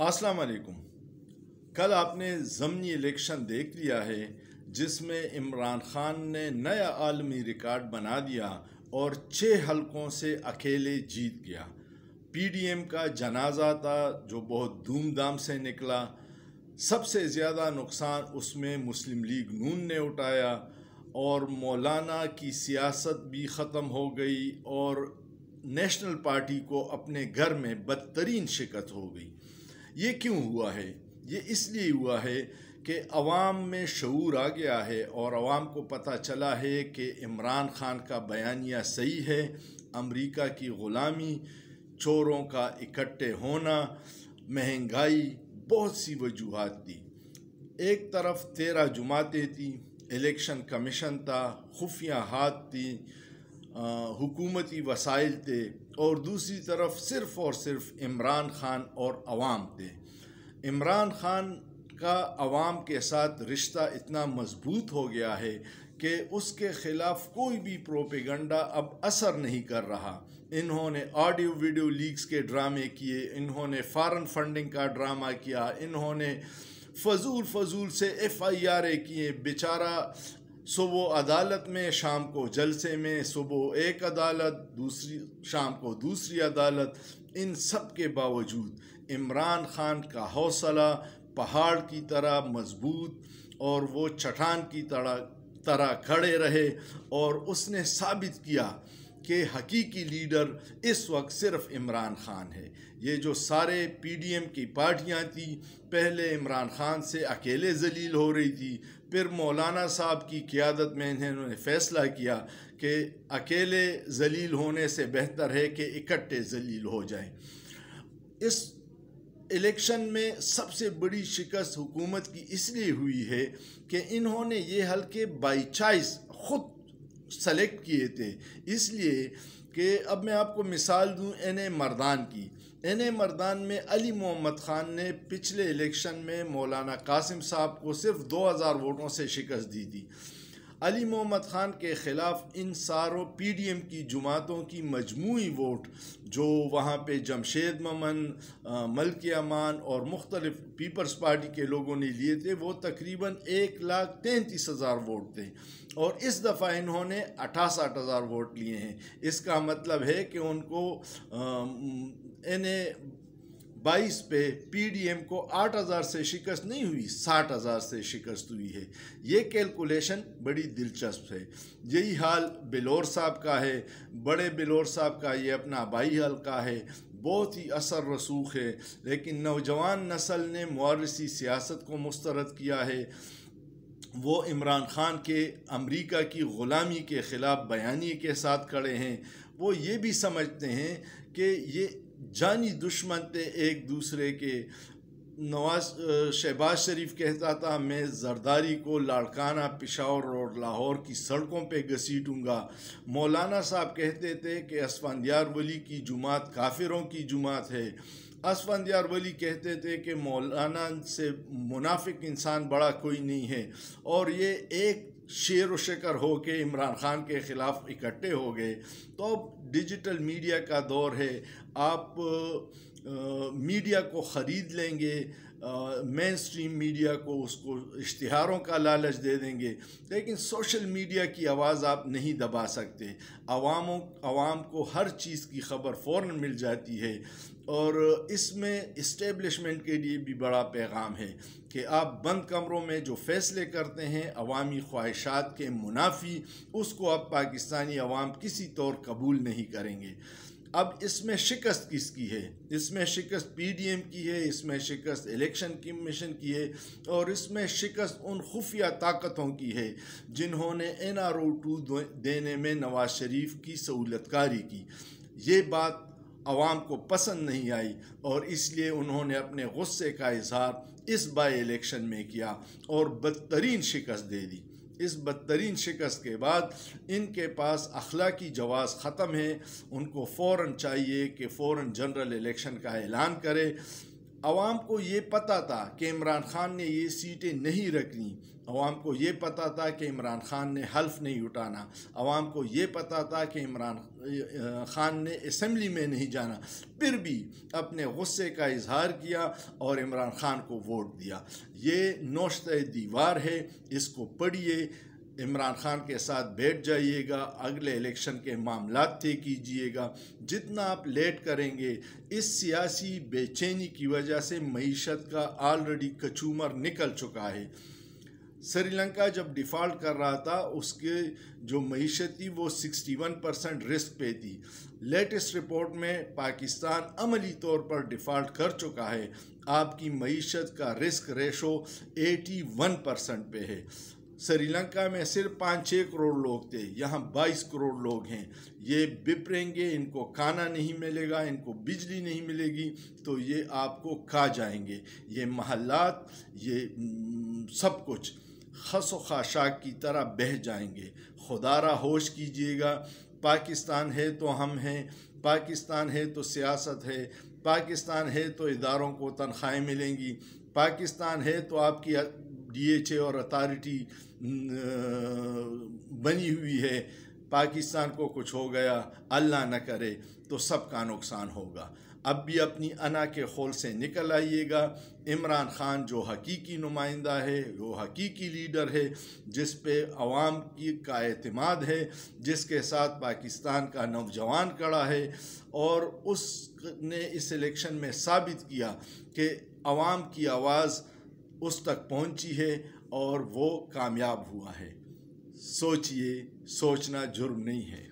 अस्सलाम वालेकुम कल आपने ज़मनी इलेक्शन देख लिया है जिसमें इमरान खान ने नया आलमी रिकॉर्ड बना दिया और छः हलकों से अकेले जीत गया पीडीएम का जनाजा था जो बहुत धूमधाम से निकला सबसे ज़्यादा नुकसान उसमें मुस्लिम लीग नून ने उठाया और मौलाना की सियासत भी ख़त्म हो गई और नेशनल पार्टी को अपने घर में बदतरीन शिकत हो गई ये क्यों हुआ है ये इसलिए हुआ है कि अवाम में शूर आ गया है और अवाम को पता चला है कि इमरान खान का बयानिया सही है अमरीका की ग़ुलामी चोरों का इकट्ठे होना महंगाई बहुत सी वजूहत थी एक तरफ तेरह जुमातें थीं इलेक्शन कमीशन था खुफिया हाथ थी हुकूमती वसाइल थे और दूसरी तरफ सिर्फ़ और सिर्फ इमरान ख़ान और आवाम थे इमरान ख़ान का आवाम के साथ रिश्ता इतना मजबूत हो गया है कि उसके ख़िलाफ़ कोई भी प्रोपेगंडा अब असर नहीं कर रहा इन्होंने ऑडियो वीडियो लीक्स के ड्रामे किए इन्होंने फ़ारन फंडिंग का ड्रामा किया इन्होंने फजूल फजूल से एफ आई आर ए किए बेचारा सुबह अदालत में शाम को जलसे में सुबह एक अदालत दूसरी शाम को दूसरी अदालत इन सब के बावजूद इमरान खान का हौसला पहाड़ की तरह मजबूत और वो चट्टान की तरह तरह खड़े रहे और उसने साबित किया के हकीकी लीडर इस वक्त सिर्फ इमरान ख़ान है ये जो सारे पीडीएम की पार्टियाँ थी पहले इमरान ख़ान से अकेले जलील हो रही थी फिर मौलाना साहब की क़्यादत में इन्होंने फ़ैसला किया कि अकेले जलील होने से बेहतर है कि इकट्ठे जलील हो जाएं इस इलेक्शन में सबसे बड़ी शिकस्त हुकूमत की इसलिए हुई है कि इन्होंने ये हल्के बाई चाइस ख़ुद सेलेक्ट किए थे इसलिए कि अब मैं आपको मिसाल दूं एन ए मर्दान की एन ए मर्दान में अली मोहम्मद ख़ान ने पिछले इलेक्शन में मौलाना कासिम साहब को सिर्फ 2000 वोटों से शिकस्त दी थी अली मोहम्मद ख़ान के ख़िलाफ़ इन सारों पी डी एम की जमातों की मजमू वोट जो वहाँ पर जमशेद ममन मलक अमान और मुख्तलफ पीपल्स पार्टी के लोगों ने लिए थे वो तकरीबन एक लाख तैंतीस हज़ार वोट थे और इस दफ़ा इन्होंने अठासठ हज़ार वोट लिए हैं इसका मतलब है कि उनको इन्हें बाईस पे पीडीएम को 8000 से शिकस्त नहीं हुई 60000 से शिकस्त हुई है ये कैलकुलेशन बड़ी दिलचस्प है यही हाल बिलोर साहब का है बड़े बिलोर साहब का ये अपना बाई हल्का है बहुत ही असर रसूख है लेकिन नौजवान नस्ल ने मौरसी सियासत को मुस्तरद किया है वो इमरान ख़ान के अमेरिका की ग़ुलामी के ख़िलाफ़ बयानी के साथ खड़े हैं वो ये भी समझते हैं कि ये जानी दुश्मन थे एक दूसरे के नवाज शहबाज शरीफ कहता था मैं जरदारी को लाड़काना पिशावर और लाहौर की सड़कों पे घसीटूंगा मौलाना साहब कहते थे कि असफानदियार वली की जुमात काफिरों की जुमात है असफंद यार वली कहते थे कि मौलाना से मुनाफिक इंसान बड़ा कोई नहीं है और ये एक शेर व शिकर हो के इमरान खान के ख़िलाफ़ इकट्ठे हो गए तो अब डिजिटल मीडिया का दौर है आप मीडिया को ख़रीद लेंगे मेन स्ट्रीम मीडिया को उसको इश्तहारों का लालच दे देंगे लेकिन सोशल मीडिया की आवाज़ आप नहीं दबा सकते अवामों आवाम को हर चीज़ की खबर फ़ौर मिल जाती है और इसमें इस्टेबलिशमेंट के लिए भी बड़ा पैगाम है कि आप बंद कमरों में जो फैसले करते हैं अवामी ख्वाहिशात के मुनाफी उसको अब पाकिस्तानी अवाम किसी तौर कबूल नहीं करेंगे अब इसमें शिकस्त किसकी है इसमें शिकस्त पीडीएम की है इसमें शिकस्त इलेक्शन कमीशन की है और इसमें शिकस्त उन खुफिया ताकतों की है जिन्होंने एन आर ओ टू देने में नवाज शरीफ की सहूलतकारी की ये बात आवाम को पसंद नहीं आई और इसलिए उन्होंने अपने गुस्से का इजहार इस बाई इलेक्शन में किया और बदतरीन शिकस्त दे दी इस बदतरीन शिकस्त के बाद इनके पास अखलाकी जवाज़ ख़त्म है उनको फ़ौर चाहिए कि फ़ौर जनरल इलेक्शन का ऐलान करें अवाम को ये पता था कि इमरान खान ने ये सीटें नहीं रखनी अवाम को ये पता था कि इमरान खान ने हल्फ नहीं उठाना अवाम को ये पता था कि इमरान खान ने इसम्बली में नहीं जाना फिर भी अपने गुस्से का इजहार किया और इमरान खान को वोट दिया ये नौशत दीवार है इसको पढ़िए इमरान खान के साथ बैठ जाइएगा अगले इलेक्शन के मामला तय कीजिएगा जितना आप लेट करेंगे इस सियासी बेचैनी की वजह से मीशत का ऑलरेडी कचूमर निकल चुका है श्रीलंका जब डिफ़ॉल्ट कर रहा था उसके जो मीशत थी वो 61 परसेंट रिस्क पे थी लेटेस्ट रिपोर्ट में पाकिस्तान अमली तौर पर डिफ़ॉल्ट कर चुका है आपकी मीशत का रिस्क रेशो 81 परसेंट पे है श्रीलंका में सिर्फ पाँच छः करोड़ लोग थे यहाँ बाईस करोड़ लोग हैं ये बिपरेंगे इनको खाना नहीं मिलेगा इनको बिजली नहीं मिलेगी तो ये आपको खा जाएंगे ये महल्लात ये सब कुछ खस खाशाक की तरह बह जाएंगे खुदारा होश कीजिएगा पाकिस्तान है तो हम हैं पाकिस्तान है तो सियासत है पाकिस्तान है तो इदारों को तनख्वाहें मिलेंगी पाकिस्तान है तो आपकी डीएचए और अथॉरिटी बनी हुई है पाकिस्तान को कुछ हो गया अल्लाह न करे तो सबका नुकसान होगा अब भी अपनी अना के खोल से निकल आइएगा इमरान ख़ान जो हकीकी नुमाइंदा है वो हकीकी लीडर है जिस पे आवाम की का अतमाद है जिसके साथ पाकिस्तान का नौजवान कड़ा है और उसने इस इलेक्शन में साबित किया कि आवाम की आवाज़ उस तक पहुंची है और वो कामयाब हुआ है सोचिए सोचना जुर्म नहीं है